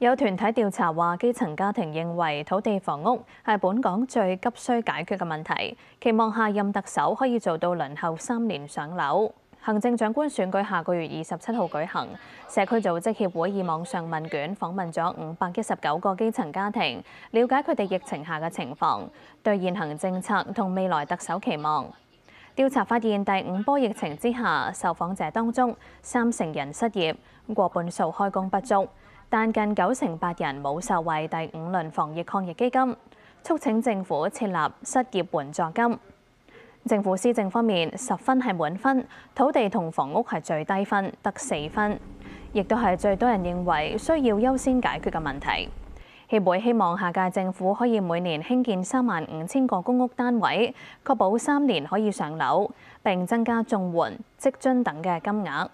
有團體調查話，基層家庭認為土地房屋係本港最急需解決嘅問題，期望下任特首可以做到輪候三年上樓。行政長官選舉下個月二十七號舉行，社區組織協會以網上問卷訪問咗五百一十九個基層家庭，了解佢哋疫情下嘅情況，對現行政策同未來特首期望。調查發現，第五波疫情之下，受訪者當中三成人失業，過半數開工不足。但近九成八人冇受惠第五輪防疫抗疫基金，促請政府設立失業援助金。政府施政方面十分係滿分，土地同房屋係最低分，得四分，亦都係最多人認為需要優先解決嘅問題。協會希望下屆政府可以每年興建三萬五千個公屋單位，確保三年可以上樓，並增加綜援積津等嘅金額。